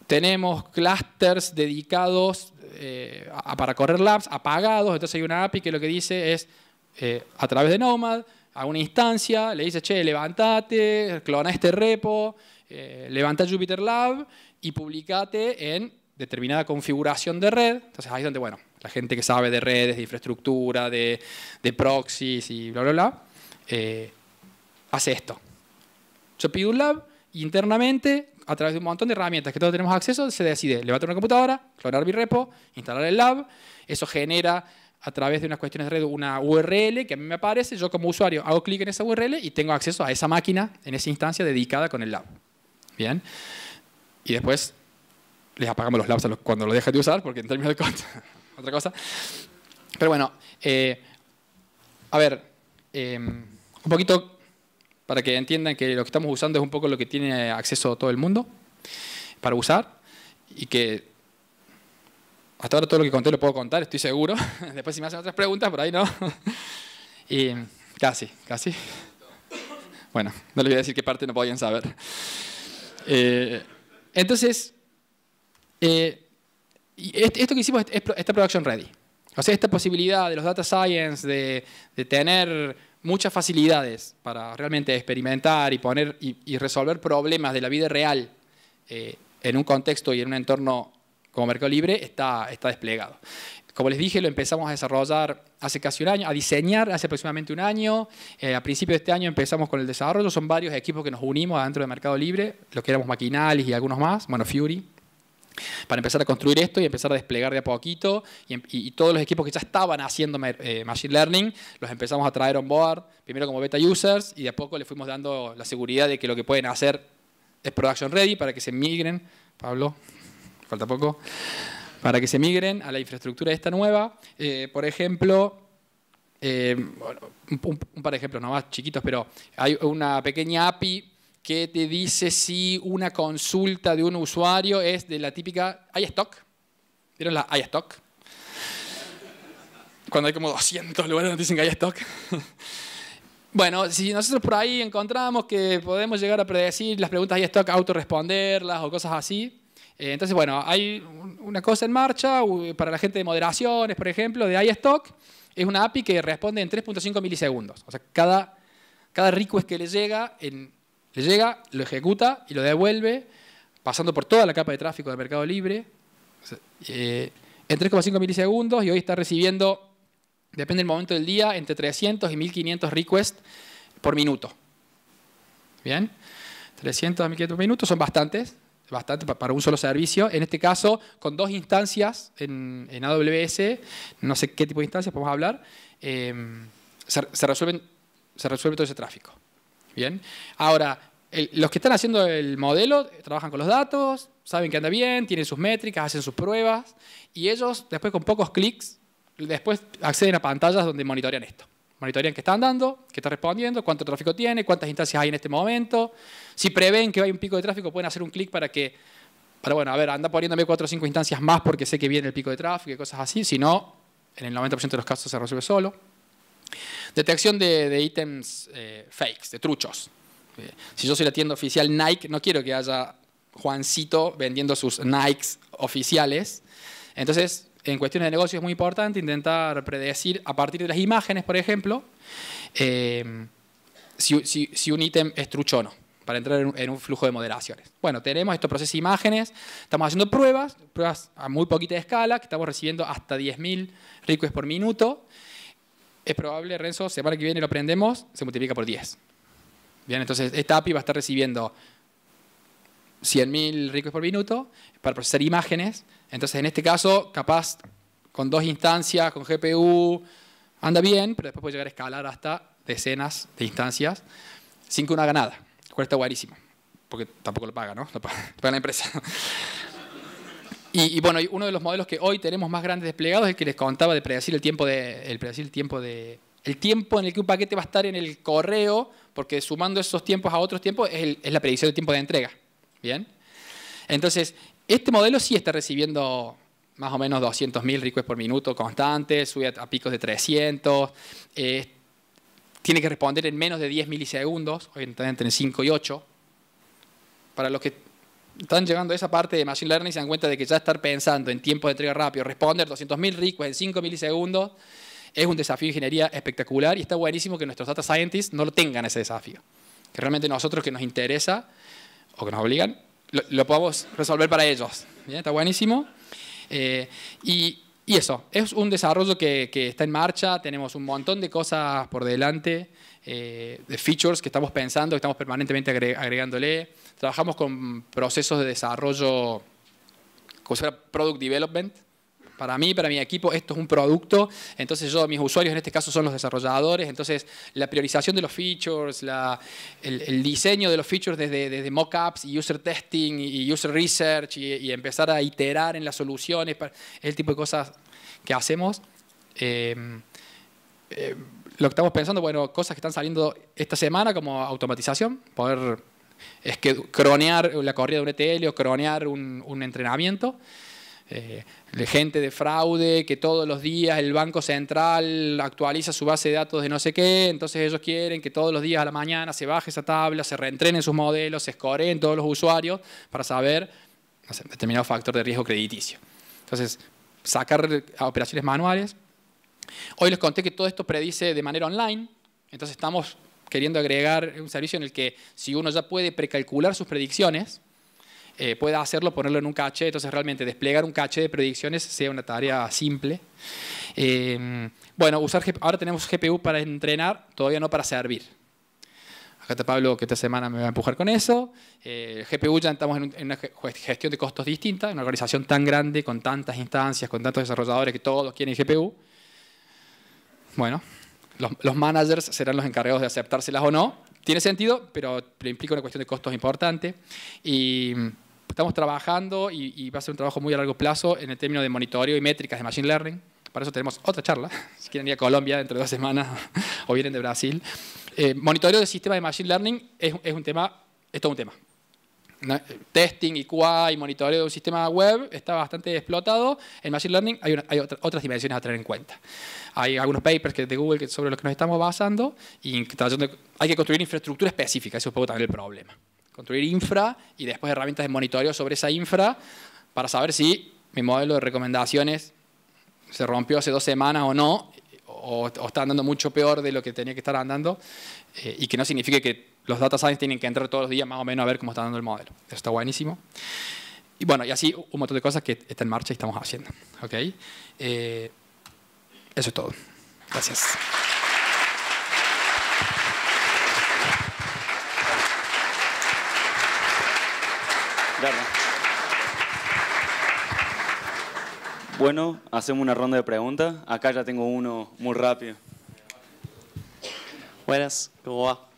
tenemos clusters dedicados eh, para correr labs apagados, entonces hay una API que lo que dice es, eh, a través de Nomad, a una instancia, le dice, che, levántate, clona este repo, eh, levanta Jupyter Lab y publicate en determinada configuración de red. Entonces ahí es donde, bueno, la gente que sabe de redes, de infraestructura, de, proxies y bla, bla, bla, eh, hace esto. Yo pido un lab internamente a través de un montón de herramientas que todos tenemos acceso, se decide levantar una computadora, clonar mi repo, instalar el lab, eso genera a través de unas cuestiones de red una URL que a mí me aparece, yo como usuario hago clic en esa URL y tengo acceso a esa máquina en esa instancia dedicada con el lab. Bien. Y después les apagamos los labs cuando lo dejan de usar, porque en términos de *laughs* otra cosa. Pero bueno, eh, a ver, em, un poquito para que entiendan que lo que estamos usando es un poco lo que tiene acceso todo el mundo para usar y que hasta ahora todo lo que conté lo puedo contar, estoy seguro. *laughs* Después si me hacen otras preguntas, por ahí no. *laughs* Y casi, casi. Bueno, no les voy a decir qué parte no podían saber. Eh, entonces, eh, esto que hicimos es esta production ready. O sea, esta posibilidad de los data science de, tener muchas facilidades para realmente experimentar y, poner, resolver problemas de la vida real eh, en un contexto y en un entorno como Mercado Libre está, está desplegado. Como les dije, lo empezamos a desarrollar hace casi un año, a diseñar hace aproximadamente un año. Eh, a principios de este año empezamos con el desarrollo. Son varios equipos que nos unimos adentro de Mercado Libre, los que éramos Maquinalis y algunos más, bueno, Fury, para empezar a construir esto y empezar a desplegar de a poquito. Y, todos los equipos que ya estaban haciendo eh, Machine Learning, los empezamos a traer on board, primero como beta users, y de a poco les fuimos dando la seguridad de que lo que pueden hacer es production ready para que se migren. Pablo falta poco, para que se migren a la infraestructura esta nueva. Eh, por ejemplo, eh, un, par de ejemplos nomás chiquitos, pero hay una pequeña API que te dice si una consulta de un usuario es de la típica stock? ¿Vieron la stock? Cuando hay como 200 lugares donde dicen hay que stock. *laughs* Bueno, si nosotros por ahí encontramos que podemos llegar a predecir las preguntas iStock, autorresponderlas o cosas así, eh, entonces, bueno, hay una cosa en marcha para la gente de moderaciones, por ejemplo, de iStock. Es una API que responde en 3.5 milisegundos. O sea, cada, cada request que le llega, le llega, lo ejecuta y lo devuelve, pasando por toda la capa de tráfico del Mercado Libre, eh, en 3.5 milisegundos y hoy está recibiendo, depende del momento del día, entre 300 y 1500 requests por minuto. ¿Bien? 300 a 1500 minutos son bastantes bastante para un solo servicio. En este caso, con dos instancias en, AWS, no sé qué tipo de instancias podemos hablar, em, se, resuelven, se resuelve todo ese tráfico. Bien. Ahora, los que están haciendo el modelo eh, trabajan con los datos, saben que anda bien, tienen sus métricas, hacen sus pruebas, y ellos después con pocos clics, después acceden a pantallas donde monitorean esto. Monitorean qué está andando, qué está respondiendo, cuánto tráfico tiene, cuántas instancias hay en este momento. Si prevén que hay un pico de tráfico, pueden hacer un clic para que, para bueno, a ver, anda poniéndome cuatro o cinco instancias más porque sé que viene el pico de tráfico y cosas así. Si no, en el 90% de los casos se resuelve solo. Detección de, ítems eh, fakes, de truchos. Eh, si yo soy la tienda oficial Nike, no quiero que haya Juancito vendiendo sus Nikes oficiales. Entonces, en cuestiones de negocio es muy importante intentar predecir a partir de las imágenes, por ejemplo, eh, si, un ítem es trucho o no, para entrar en, un, flujo de moderaciones. Bueno, tenemos estos procesos de imágenes, estamos haciendo pruebas, pruebas a muy poquita escala, que estamos recibiendo hasta 10.000 requests por minuto. Es probable, Renzo, semana que viene lo prendemos, se multiplica por 10. Bien, entonces esta API va a estar recibiendo 100.000 requests por minuto para procesar imágenes entonces, en este caso, capaz con dos instancias, con GPU, anda bien, pero después puede llegar a escalar hasta decenas de instancias sin que uno haga nada, lo está guarísimo, porque tampoco lo paga, ¿no? Lo paga, la empresa. *laughs* y, y, bueno, uno de los modelos que hoy tenemos más grandes desplegados es el que les contaba de predecir el tiempo de, el el tiempo de, el tiempo en el que un paquete va a estar en el correo, porque sumando esos tiempos a otros tiempos es, es la predicción del tiempo de entrega. ¿Bien? Entonces, este modelo sí está recibiendo más o menos 200.000 requests por minuto constantes, sube a, picos de 300, eh, tiene que responder en menos de 10 milisegundos, obviamente entre 5 y 8. Para los que están llegando a esa parte de Machine Learning se dan cuenta de que ya estar pensando en tiempo de entrega rápido, responder 200.000 requests en 5 milisegundos, es un desafío de ingeniería espectacular y está buenísimo que nuestros data scientists no lo tengan ese desafío. Que realmente nosotros que nos interesa o que nos obligan lo, lo podemos resolver para ellos. Está buenísimo. Eh, y, y, eso, es un desarrollo que, que, está en marcha, tenemos un montón de cosas por delante, eh, de features que estamos pensando, que estamos permanentemente agregándole. Trabajamos con procesos de desarrollo, como se llama Product Development, para mí, para mi equipo, esto es un producto, entonces yo, mis usuarios en este caso son los desarrolladores, entonces la priorización de los features, el, diseño de los features desde, desde mockups y user testing y user research y, empezar a iterar en las soluciones, el tipo de cosas que hacemos. Eh, eh, lo que estamos pensando, bueno, cosas que están saliendo esta semana como automatización, poder es que cronear la corrida de un ETL o cronear un entrenamiento. Eh, de gente de fraude, que todos los días el Banco Central actualiza su base de datos de no sé qué, entonces ellos quieren que todos los días a la mañana se baje esa tabla, se reentrenen sus modelos, se escoren todos los usuarios para saber determinado factor de riesgo crediticio. Entonces, sacar operaciones manuales. Hoy les conté que todo esto predice de manera online, entonces estamos queriendo agregar un servicio en el que si uno ya puede precalcular sus predicciones, eh, pueda hacerlo, ponerlo en un caché, entonces realmente desplegar un caché de predicciones sea una tarea simple. Eh, bueno, usar, ahora tenemos GPU para entrenar, todavía no para servir. Acá está Pablo que esta semana me va a empujar con eso. Eh, GPU ya estamos en, una gestión de costos distinta, en una organización tan grande, con tantas instancias, con tantos desarrolladores que todos quieren GPU. Bueno, los, los managers serán los encargados de aceptárselas o no, tiene sentido, pero implica una cuestión de costos importante. Y mm, estamos trabajando y, va a ser un trabajo muy a largo plazo en el término de monitoreo y métricas de Machine Learning. Para eso tenemos otra charla, *laughs* si quieren ir a Colombia dentro de dos semanas *laughs* o vienen de Brasil. Eh, monitoreo del sistema de Machine Learning es, un tema, es todo un tema testing y QA y monitoreo de un sistema web está bastante explotado. En Machine Learning hay, otras dimensiones a tener en cuenta. Hay algunos papers que, de Google sobre los que nos estamos basando y hay que construir infraestructura específica, eso es un poco también el problema. Construir infra y después herramientas de monitoreo sobre esa infra para saber si mi modelo de recomendaciones se rompió hace dos semanas o no, o, está andando mucho peor de lo que tenía que estar andando, eh, y que no signifique que los data science tienen que entrar todos los días más o menos a ver cómo está dando el modelo. Eso está buenísimo. Y bueno, y así un montón de cosas que está en marcha y estamos haciendo. ¿okay? Eh, eso es todo. Gracias. Bueno, hacemos una ronda de preguntas. Acá ya tengo uno muy rápido. Buenas, ¿cómo va?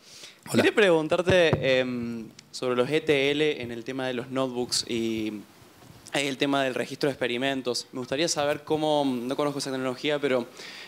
Quería preguntarte em, sobre los ETL en el tema de los notebooks y eh, el tema del registro de experimentos. Me gustaría saber cómo, no conozco esa tecnología, pero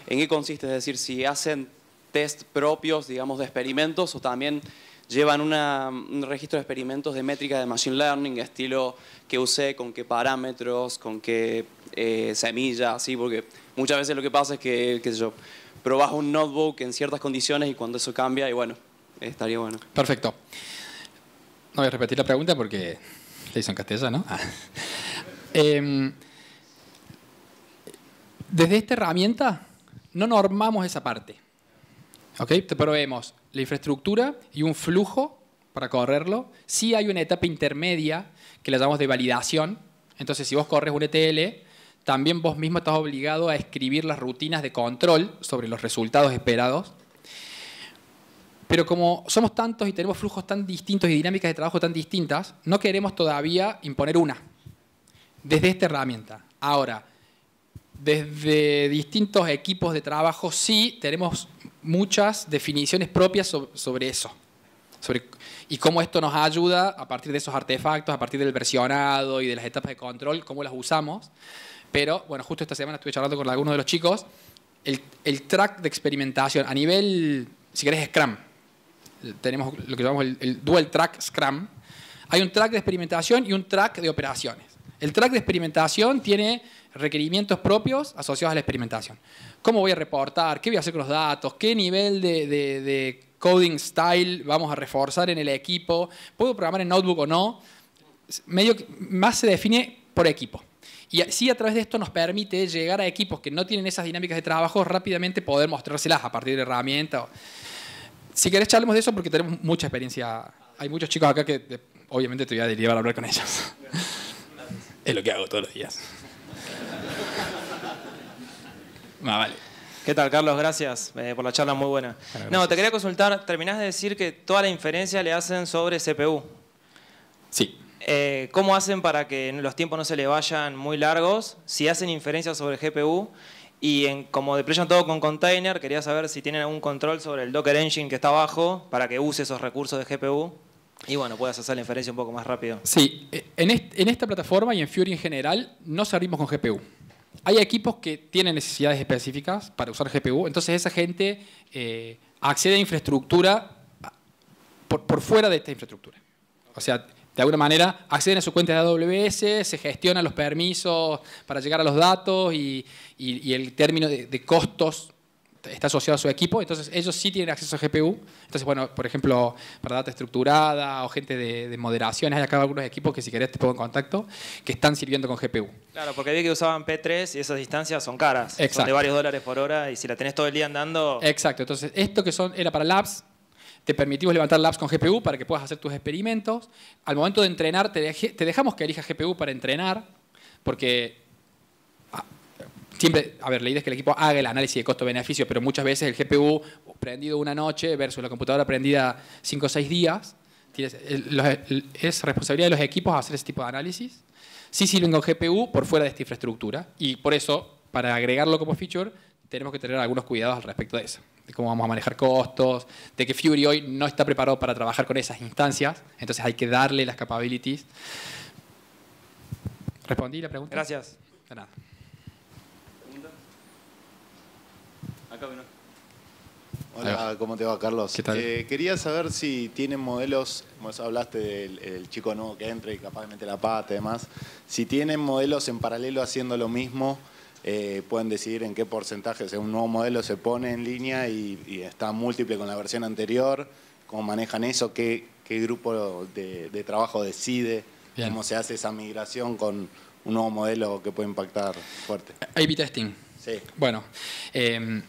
en qué consiste, es decir, si hacen test propios, digamos, de experimentos o también llevan un registro de experimentos de métrica de Machine Learning, estilo que usé, con qué parámetros, con qué eh, semillas, así, porque muchas veces lo que pasa es que, qué sé yo, probas un notebook en ciertas condiciones y cuando eso cambia, y bueno, estaría bueno. Perfecto. No voy a repetir la pregunta porque la hizo en castellano. ¿no? Ah. Em, desde esta herramienta no normamos esa parte. ¿Ok? Te proveemos la infraestructura y un flujo para correrlo. Sí hay una etapa intermedia que la llamamos de validación. Entonces, si vos corres un ETL, también vos mismo estás obligado a escribir las rutinas de control sobre los resultados esperados pero como somos tantos y tenemos flujos tan distintos y dinámicas de trabajo tan distintas, no queremos todavía imponer una desde esta herramienta. Ahora, desde distintos equipos de trabajo sí tenemos muchas definiciones propias sobre eso. Sobre, y cómo esto nos ayuda a partir de esos artefactos, a partir del versionado y de las etapas de control, cómo las usamos. Pero, bueno, justo esta semana estuve charlando con algunos de los chicos. El, el track de experimentación a nivel, si querés, Scrum, tenemos lo que llamamos el, dual track Scrum. Hay un track de experimentación y un track de operaciones. El track de experimentación tiene requerimientos propios asociados a la experimentación. ¿Cómo voy a reportar? ¿Qué voy a hacer con los datos? ¿Qué nivel de, coding style vamos a reforzar en el equipo? ¿Puedo programar en notebook o no? Medio, más se define por equipo. Y así a través de esto nos permite llegar a equipos que no tienen esas dinámicas de trabajo, rápidamente poder mostrárselas a partir de herramientas si querés charlemos de eso porque tenemos mucha experiencia. Hay muchos chicos acá que obviamente te voy a a hablar con ellos. *laughs* es lo que hago todos los días. *laughs* vale. ¿Qué tal, Carlos? Gracias eh, por la charla muy buena. no, te quería consultar, terminás de decir que toda la inferencia le hacen sobre CPU. Sí. Eh, ¿Cómo hacen para que los tiempos no se le vayan muy largos? Si hacen inferencia sobre GPU y como deployan todo con container, quería saber si tienen algún control sobre el Docker Engine que está abajo para que use esos recursos de GPU. Y bueno, puedas hacer la inferencia un poco más rápido. Sí, en, esta plataforma y en Fury en general no servimos con GPU. Hay equipos que tienen necesidades específicas para usar GPU, entonces esa gente eh, accede a infraestructura por, por fuera de esta infraestructura. O sea, de alguna manera acceden a su cuenta de AWS, se gestionan los permisos para llegar a los datos y, el término de, costos está asociado a su equipo, entonces ellos sí tienen acceso a GPU. Entonces, bueno, por ejemplo, para data estructurada o gente de, de moderación, hay acá algunos equipos que si querés te pongo en contacto, que están sirviendo con GPU. Claro, porque vi que usaban P3 y esas distancias son caras, son de varios dólares por hora y si la tenés todo el día andando... Exacto, entonces esto que son era para labs, te permitimos levantar labs con GPU para que puedas hacer tus experimentos. Al momento de entrenar, te, dejamos que elijas GPU para entrenar, porque ah, siempre, a ver, la idea es que el equipo haga el análisis de costo-beneficio, pero muchas veces el GPU prendido una noche versus la computadora prendida cinco o seis días, es responsabilidad de los equipos hacer ese tipo de análisis. Sí sirven con GPU por fuera de esta infraestructura y por eso, para agregarlo como feature, tenemos que tener algunos cuidados al respecto de eso de cómo vamos a manejar costos, de que Fury hoy no está preparado para trabajar con esas instancias, entonces hay que darle las capabilities. ¿Respondí la pregunta? Gracias. Hola, ¿cómo te va, Carlos? Eh, quería saber si tienen modelos, vos hablaste del chico nuevo que entra y capaz la pata y demás, si tienen modelos en paralelo haciendo lo mismo eh, pueden decidir en qué porcentaje, un nuevo modelo se pone en línea y, está múltiple con la versión anterior, cómo manejan eso, qué, grupo de, trabajo decide, cómo se hace esa migración con un nuevo modelo que puede impactar fuerte. a testing. Sí. Bueno, eh,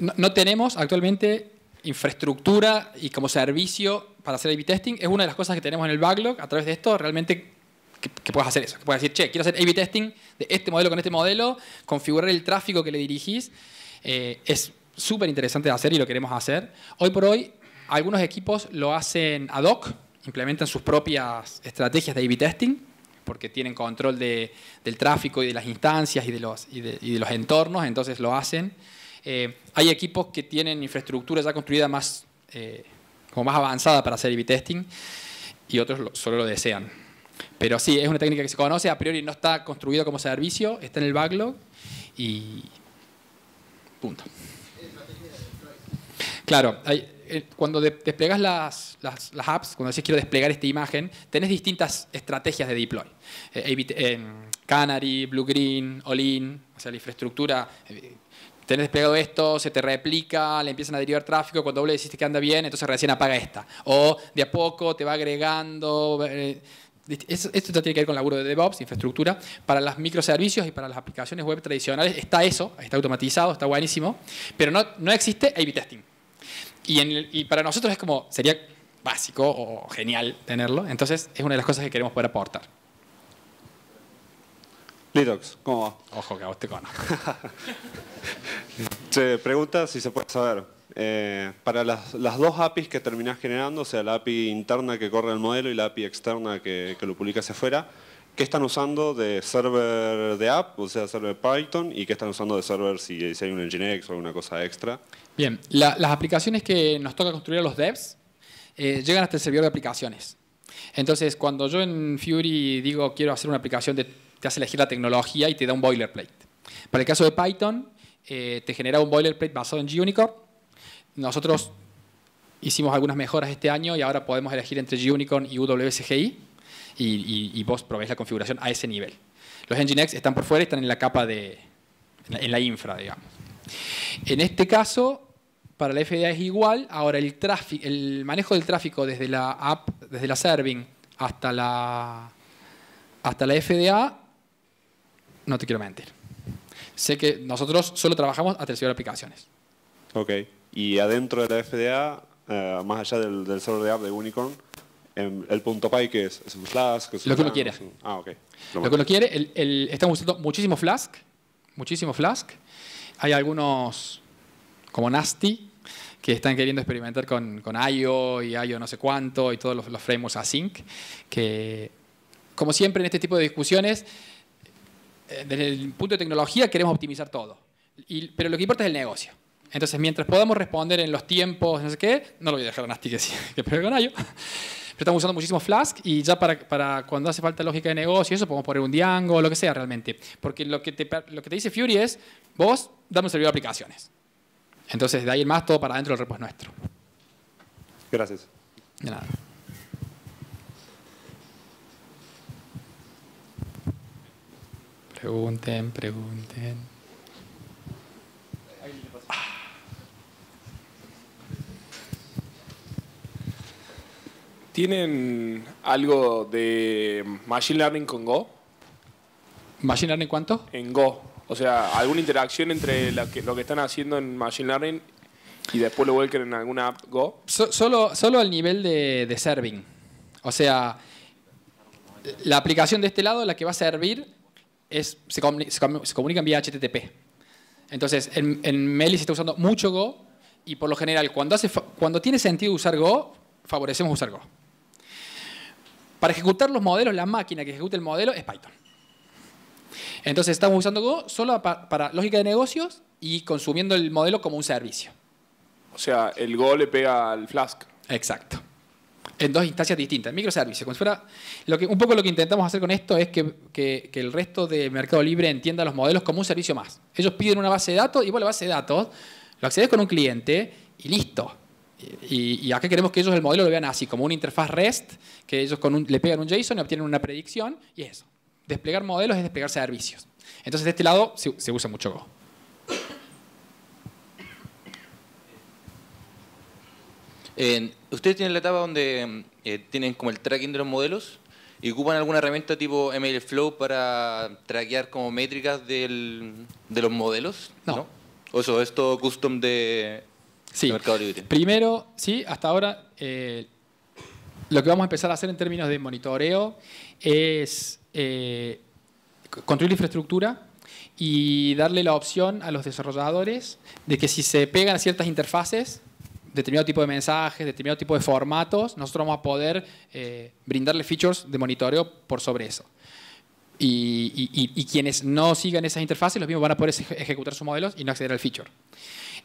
no, tenemos actualmente infraestructura y como servicio para hacer a testing. Es una de las cosas que tenemos en el backlog. A través de esto realmente que, puedes hacer eso. Que puedas decir, che, quiero hacer A-B testing de este modelo con este modelo, configurar el tráfico que le dirigís. Eh, es súper interesante de hacer y lo queremos hacer. Hoy por hoy, algunos equipos lo hacen ad hoc, implementan sus propias estrategias de A-B testing porque tienen control de, del tráfico y de las instancias y de los, de, los entornos, entonces lo hacen. Eh, hay equipos que tienen infraestructura ya construida más, eh, como más avanzada para hacer A-B testing y otros solo lo desean. Pero sí, es una técnica que se conoce, a priori no está construido como servicio, está en el backlog y punto. Claro, eh, cuando desplegas las, apps, cuando decís quiero desplegar esta imagen, tenés distintas estrategias de deploy. Eh, eh, Canary, Blue Green, All In. o sea, la infraestructura. tenés desplegado esto, se te replica, le empiezan a derivar tráfico, cuando vos le decís que anda bien, entonces recién apaga esta. O de a poco te va agregando esto, tiene que ver con laburo de DevOps, infraestructura, para los microservicios y para las aplicaciones web tradicionales está eso, está automatizado, está buenísimo, pero no, existe A-B testing. Y, para nosotros es como, sería básico o genial tenerlo, entonces es una de las cosas que queremos poder aportar. Litox, ¿cómo va? Ojo, que a vos te conozco. Se *laughs* pregunta si se puede saber. Eh, para las, dos APIs que terminás generando, o sea, la API interna que corre el modelo y la API externa que, lo publica hacia afuera, ¿qué están usando de server de app, o sea, server Python, y qué están usando de server si, hay un Nginx o alguna cosa extra? Bien, las aplicaciones que nos toca construir a los devs eh, llegan hasta el servidor de aplicaciones. Entonces, cuando yo en Fury digo quiero hacer una aplicación, te hace elegir la tecnología y te da un boilerplate. Para el caso de Python, eh, te genera un boilerplate basado en g nosotros hicimos algunas mejoras este año y ahora podemos elegir entre Unicorn y WSGI y, vos probéis la configuración a ese nivel. Los Nginx están por fuera, están en la capa de, en la, infra, digamos. En este caso, para la FDA es igual. Ahora, el, manejo del tráfico desde la app, desde la serving hasta la, hasta la FDA, no te quiero mentir. Sé que nosotros solo trabajamos a terceras aplicaciones. Ok. Y adentro de la FDA, eh, más allá del, del, server de app de Unicorn, en em, el punto .py que es, un Flask, es un lo que uno quiere. Ah, ok. Lo, que uno quiere, estamos usando muchísimo Flask, muchísimo Flask. Hay algunos como Nasty que están queriendo experimentar con, con IO y IO no sé cuánto y todos los, los frameworks async que como siempre en este tipo de discusiones eh, desde el punto de tecnología queremos optimizar todo, pero lo que importa es el negocio. Entonces, mientras podamos responder en los tiempos, no sé qué, no lo voy a dejar a Nasty que, sí, *laughs* que con ello. Pero estamos usando muchísimo Flask y ya para, para, cuando hace falta lógica de negocio, eso podemos poner un Django, lo que sea realmente. Porque lo que te, lo que te dice Fury es, vos dame un servidor de aplicaciones. Entonces, de ahí el más, todo para adentro, del repos nuestro. Gracias. De nada. Pregunten, pregunten. ¿Tienen algo de Machine Learning con Go? ¿Machine Learning cuánto? En Go. O sea, alguna interacción entre lo que están haciendo en Machine Learning y después lo vuelquen en alguna app Go. solo, solo al nivel de, serving. O sea, la aplicación de este lado, la que va a servir, es, se, comunica, se comunican vía HTTP. Entonces, en, en Meli se está usando mucho Go y por lo general, cuando, hace, cuando tiene sentido usar Go, favorecemos usar Go. Para ejecutar los modelos, la máquina que ejecute el modelo es Python. Entonces estamos usando Go solo para, lógica de negocios y consumiendo el modelo como un servicio. O sea, el Go le pega al Flask. Exacto. En dos instancias distintas, microservicios. lo que, un poco lo que intentamos hacer con esto es que, el resto de Mercado Libre entienda los modelos como un servicio más. Ellos piden una base de datos y vos la base de datos lo accedes con un cliente y listo. Y, acá queremos que ellos el modelo lo vean así, como una interfaz REST, que ellos le pegan un JSON, y obtienen una predicción y eso. Desplegar modelos es desplegar servicios. Entonces de este lado se, usa mucho Go. Ustedes tienen la etapa donde eh, tienen como el tracking de los modelos y ocupan alguna herramienta tipo MLflow para traquear como métricas de los modelos, no. ¿no? O eso es todo custom de Sí. Primero, sí, hasta ahora eh, lo que vamos a empezar a hacer en términos de monitoreo es eh, construir construir infraestructura y darle la opción a los desarrolladores de que si se pegan a ciertas interfaces, determinado tipo de mensajes, determinado tipo de formatos, nosotros vamos a poder eh, brindarle features de monitoreo por sobre eso. Y, y, quienes no sigan esas interfaces, los mismos van a poder ejecutar sus modelos y no acceder al feature.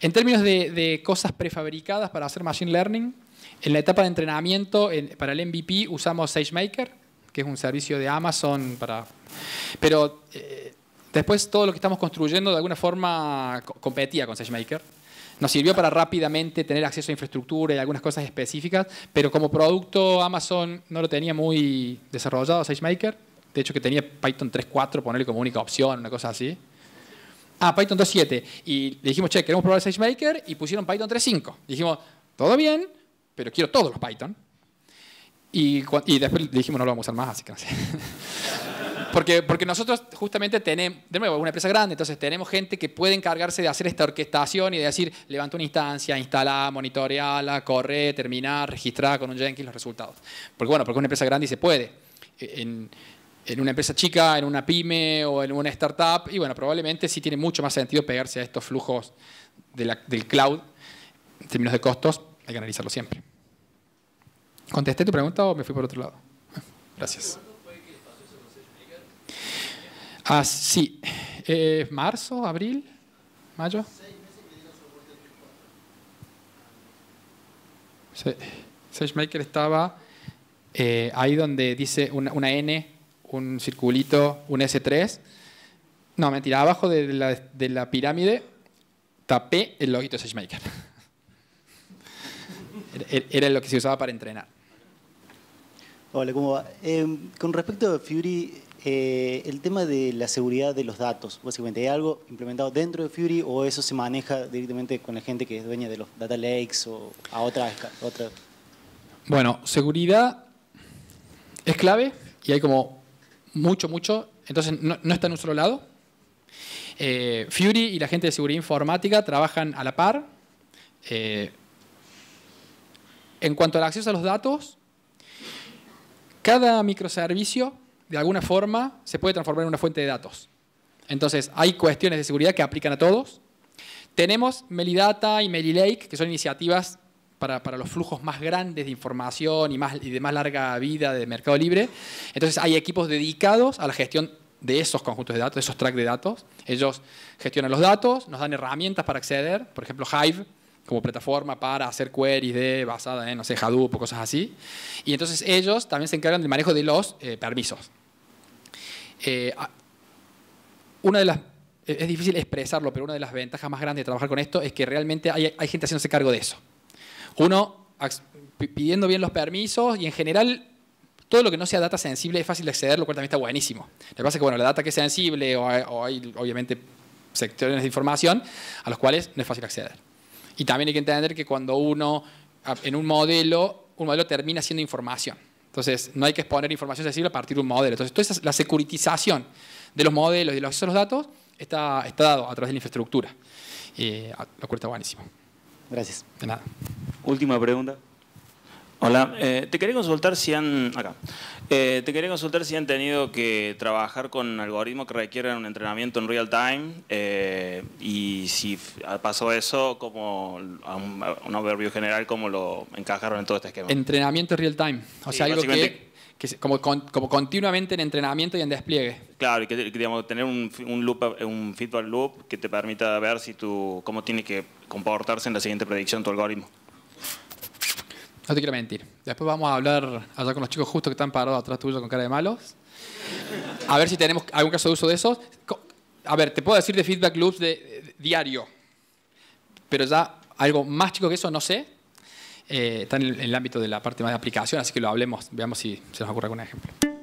En términos de, cosas prefabricadas para hacer Machine Learning, en la etapa de entrenamiento para el MVP usamos SageMaker, que es un servicio de Amazon para... Pero eh, después todo lo que estamos construyendo de alguna forma competía con SageMaker. Nos sirvió para rápidamente tener acceso a infraestructura y algunas cosas específicas, pero como producto Amazon no lo tenía muy desarrollado SageMaker. De hecho que tenía Python 3.4, ponerle como única opción, una cosa así. Ah, Python 2.7. Y le dijimos, che, queremos probar SageMaker y pusieron Python 3.5. Dijimos, todo bien, pero quiero todos los Python. Y, después le dijimos, no lo vamos a usar más, así que no sé. *laughs* porque, porque nosotros justamente tenemos, de nuevo, una empresa grande, entonces tenemos gente que puede encargarse de hacer esta orquestación y de decir, levanta una instancia, instala, monitoreala, corre, termina, registra con un Jenkins los resultados. Porque bueno, porque es una empresa grande y se puede. E, en, en una empresa chica, en una pyme o en una startup. Y bueno, probablemente sí tiene mucho más sentido pegarse a estos flujos del cloud en términos de costos. Hay que analizarlo siempre. ¿Contesté tu pregunta o me fui por otro lado? *laughs* Gracias. Así, ah, sí. Eh, ¿Marzo? ¿Abril? ¿Mayo? SageMaker estaba eh, ahí donde dice una N un circulito, un S3. No, me mentira, abajo de la, pirámide tapé el logito SageMaker. *laughs* Er, era lo que se usaba para entrenar. Hola, ¿cómo va? Em, con respecto a Fury, eh, el tema de la seguridad de los datos, básicamente, ¿hay algo implementado dentro de Fury o eso se maneja directamente con la gente que es dueña de los data lakes o a otra escala? Otra... Bueno, seguridad es clave y hay como mucho, mucho, entonces no, está en un solo lado. Eh, Fury y la gente de seguridad informática trabajan a la par. Eh, en cuanto al acceso a los datos, cada microservicio, de alguna forma, se puede transformar en una fuente de datos. Entonces, hay cuestiones de seguridad que aplican a todos. Tenemos Melidata y Melilake, que son iniciativas para, los flujos más grandes de información y, de más larga vida de mercado libre. Entonces hay equipos dedicados a la gestión de esos conjuntos de datos, de esos tracks de datos. Ellos gestionan los datos, nos dan herramientas para acceder, por ejemplo Hive como plataforma para hacer queries de, basada en, no sé, Hadoop o cosas así. Y entonces ellos también se encargan del manejo de los eh, permisos. Eh, una de las, es difícil expresarlo, pero una de las ventajas más grandes de trabajar con esto es que realmente hay, hay gente haciéndose cargo de eso. Uno pidiendo bien los permisos y en general todo lo que no sea data sensible es fácil de acceder, lo cual también está buenísimo. Lo que pasa es que bueno, la data que es sensible o hay, obviamente sectores de información a los cuales no es fácil acceder. Y también hay que entender que cuando uno, en un modelo, un modelo termina siendo información. Entonces, no hay que exponer información sensible a partir de un modelo. Entonces, toda la securitización de los modelos y de los datos está, dado a través de la infraestructura. Eh, lo cual está buenísimo. Gracias. De nada. Última pregunta. Hola, eh, te quería consultar si han acá, eh, te quería consultar si han tenido que trabajar con algoritmos que requieren un entrenamiento en real time eh, y si pasó eso como un, overview general cómo lo encajaron en todo este esquema. Entrenamiento en real time, o sea algo que como, continuamente en entrenamiento y en despliegue. Claro, y que, digamos, tener un, feedback loop que te permita ver si tu, cómo tiene que comportarse en la siguiente predicción tu algoritmo. No te quiero mentir. Después vamos a hablar allá con los chicos justo que están parados atrás tuyo con cara de malos. A ver si tenemos algún caso de uso de esos. A ver, te puedo decir de feedback loops de diario, pero ya algo más chico que eso no sé eh, está en el, en el ámbito de la parte más de aplicación, así que lo hablemos, veamos si se nos ocurre algún ejemplo.